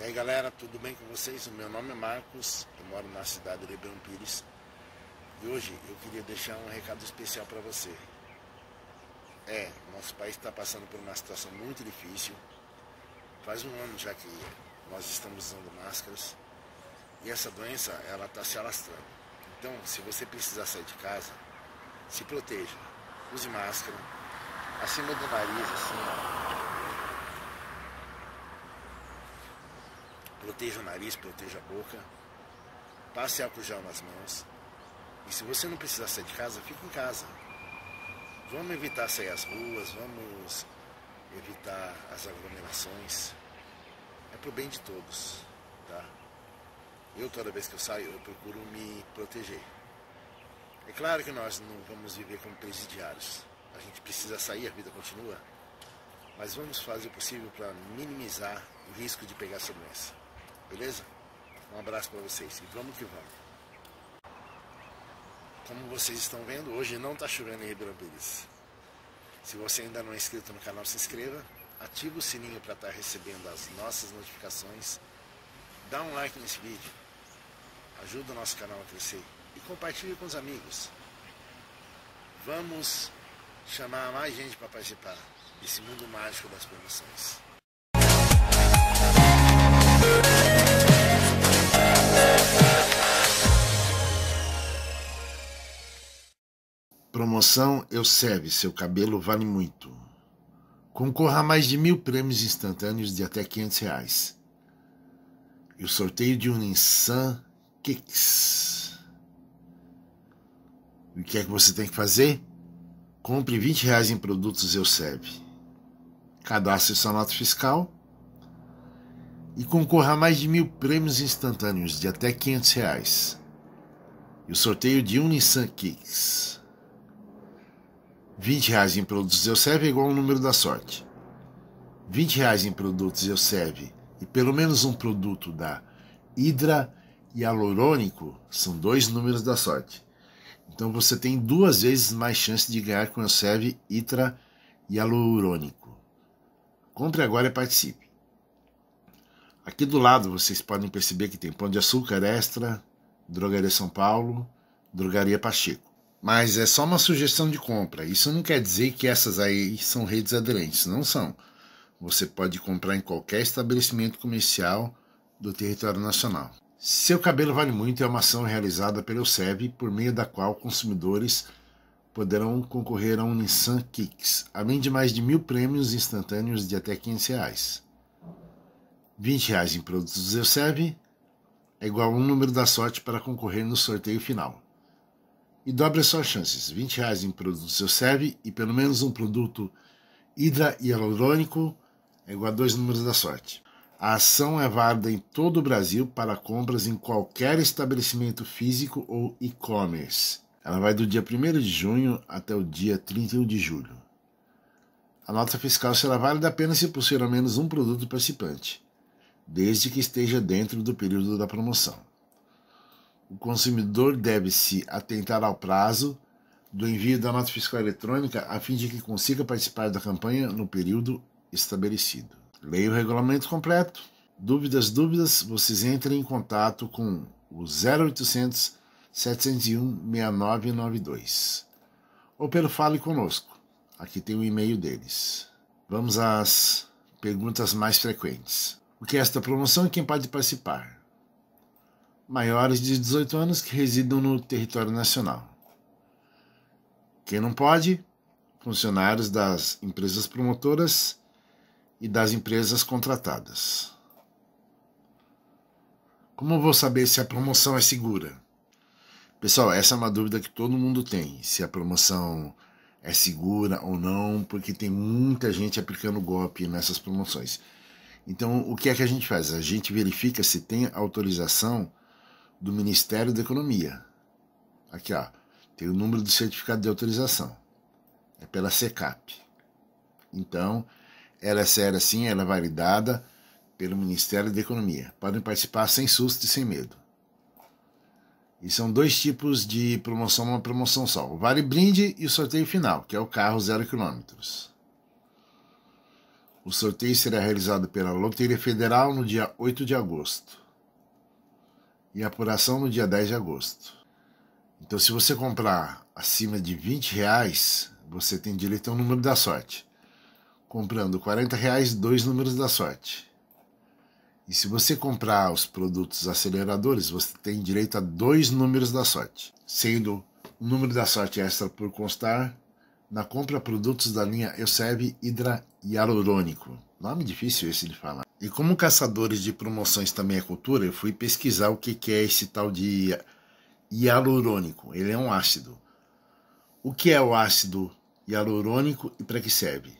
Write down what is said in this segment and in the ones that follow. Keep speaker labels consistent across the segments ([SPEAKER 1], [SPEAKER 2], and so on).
[SPEAKER 1] E aí galera, tudo bem com vocês? O meu nome é Marcos, eu moro na cidade de Ribeirão Pires e hoje eu queria deixar um recado especial para você. É, nosso país está passando por uma situação muito difícil. Faz um ano já que nós estamos usando máscaras e essa doença ela está se alastrando. Então, se você precisar sair de casa, se proteja, use máscara, acima do nariz, assim, Proteja o nariz, proteja a boca. Passe álcool gel nas mãos. E se você não precisar sair de casa, fique em casa. Vamos evitar sair às ruas, vamos evitar as aglomerações. É pro bem de todos, tá? Eu, toda vez que eu saio, eu procuro me proteger. É claro que nós não vamos viver como presidiários. A gente precisa sair, a vida continua. Mas vamos fazer o possível para minimizar o risco de pegar essa doença. Beleza? Um abraço para vocês e vamos que vamos. Como vocês estão vendo, hoje não está chovendo em Ribeirão Pires. Se você ainda não é inscrito no canal, se inscreva, ative o sininho para estar tá recebendo as nossas notificações, dá um like nesse vídeo, ajuda o nosso canal a crescer e compartilhe com os amigos. Vamos chamar mais gente para participar desse mundo mágico das promoções. promoção Euseve, seu cabelo vale muito. Concorra a mais de mil prêmios instantâneos de até 500 reais. E o sorteio de um Nissan Kicks. O que é que você tem que fazer? Compre 20 reais em produtos Euseve. Cadastre sua nota fiscal e concorra a mais de mil prêmios instantâneos de até 500 reais. E o sorteio de um Nissan Kicks. 20 reais em produtos Elseve é igual ao número da sorte. 20 reais em produtos Elseve e pelo menos um produto da Hidra e alurônico são dois números da sorte. Então você tem duas vezes mais chance de ganhar com Elseve, Hidra e alurônico. Compre agora e participe. Aqui do lado vocês podem perceber que tem pão de açúcar extra, Drogaria São Paulo, Drogaria Pacheco. Mas é só uma sugestão de compra. Isso não quer dizer que essas aí são redes aderentes, não são. Você pode comprar em qualquer estabelecimento comercial do território nacional. Seu Cabelo Vale Muito é uma ação realizada pelo SEB, por meio da qual consumidores poderão concorrer a um Nissan Kicks, além de mais de mil prêmios instantâneos de até 500 reais. 20 reais em produtos do SEB é igual ao número da sorte para concorrer no sorteio final e dobre as suas chances. 20 reais em produto seu serve e pelo menos um produto hidra hialurônico é igual a dois números da sorte. A ação é válida em todo o Brasil para compras em qualquer estabelecimento físico ou e-commerce. Ela vai do dia 1 de junho até o dia 31 de julho. A nota fiscal será válida apenas se possuir ao menos um produto participante, desde que esteja dentro do período da promoção. O consumidor deve se atentar ao prazo do envio da nota fiscal eletrônica a fim de que consiga participar da campanha no período estabelecido. Leia o regulamento completo. Dúvidas, dúvidas, vocês entrem em contato com o 0800 701 6992 ou pelo Fale Conosco. Aqui tem o e-mail deles. Vamos às perguntas mais frequentes. O que é esta promoção e quem pode participar? maiores de 18 anos que residam no território nacional. Quem não pode, funcionários das empresas promotoras e das empresas contratadas. Como vou saber se a promoção é segura? Pessoal, essa é uma dúvida que todo mundo tem, se a promoção é segura ou não, porque tem muita gente aplicando golpe nessas promoções. Então, o que é que a gente faz? A gente verifica se tem autorização do Ministério da Economia. Aqui, ó, tem o número do certificado de autorização. É pela SECAP. Então, ela é séria sim, ela é validada pelo Ministério da Economia. Podem participar sem susto e sem medo. E são dois tipos de promoção, uma promoção só. O vale brinde e o sorteio final, que é o carro zero quilômetros. O sorteio será realizado pela Loteria Federal no dia 8 de agosto e apuração no dia 10 de agosto. Então, se você comprar acima de 20 reais, você tem direito a um número da sorte. Comprando 40 reais, dois números da sorte. E se você comprar os produtos aceleradores, você tem direito a dois números da sorte, sendo o número da sorte extra por constar na compra produtos da linha Euseb Hidra Hialurônico. Nome difícil esse de falar. E como caçadores de promoções também é cultura, eu fui pesquisar o que, que é esse tal de hialurônico. Ele é um ácido. O que é o ácido hialurônico e para que serve?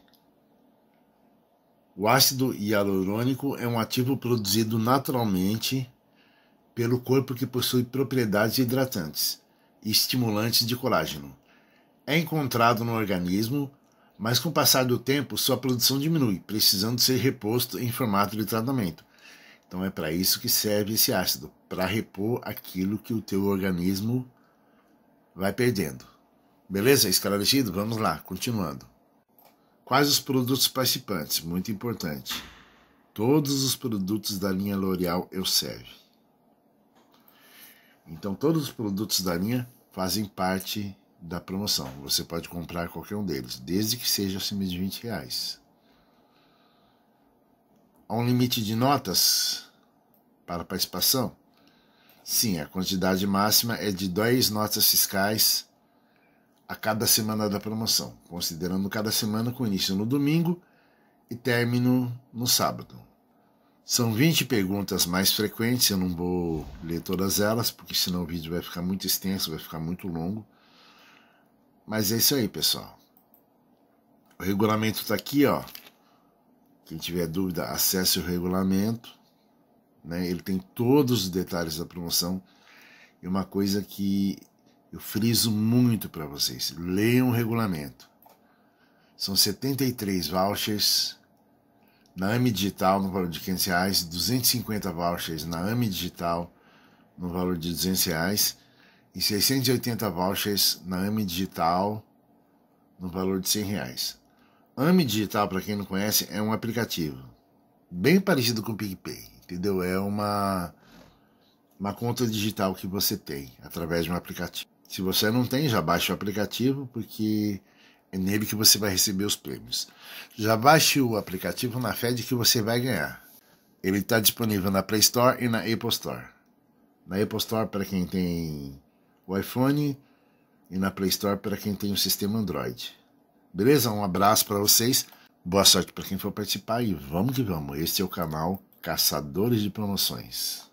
[SPEAKER 1] O ácido hialurônico é um ativo produzido naturalmente pelo corpo que possui propriedades hidratantes e estimulantes de colágeno. É encontrado no organismo mas com o passar do tempo sua produção diminui, precisando ser reposto em formato de tratamento. Então é para isso que serve esse ácido, para repor aquilo que o teu organismo vai perdendo. Beleza? Esclarecido? Vamos lá, continuando. Quais os produtos participantes? Muito importante. Todos os produtos da linha L'Oréal eu serve. Então todos os produtos da linha fazem parte da promoção. Você pode comprar qualquer um deles, desde que seja acima de 20 reais. Há um limite de notas para participação? Sim, a quantidade máxima é de 10 notas fiscais a cada semana da promoção, considerando cada semana com início no domingo e término no sábado. São 20 perguntas mais frequentes, eu não vou ler todas elas, porque senão o vídeo vai ficar muito extenso, vai ficar muito longo. Mas é isso aí, pessoal. O regulamento está aqui, ó. Quem tiver dúvida, acesse o regulamento. Né? Ele tem todos os detalhes da promoção. E uma coisa que eu friso muito para vocês: leiam o regulamento. São 73 vouchers na ami Digital no valor de 500 reais, 250 vouchers na ami Digital no valor de 200 reais e 680 vouchers na AME Digital no valor de 100 reais. AME Digital, para quem não conhece, é um aplicativo bem parecido com o PicPay, entendeu? É uma, uma conta digital que você tem através de um aplicativo. Se você não tem, já baixe o aplicativo, porque é nele que você vai receber os prêmios. Já baixe o aplicativo na fé de que você vai ganhar. Ele está disponível na Play Store e na Apple Store. Na Apple Store, para quem tem o iPhone e na Play Store para quem tem o sistema Android. Beleza? Um abraço para vocês. Boa sorte para quem for participar e vamos que vamos. Este é o canal Caçadores de Promoções.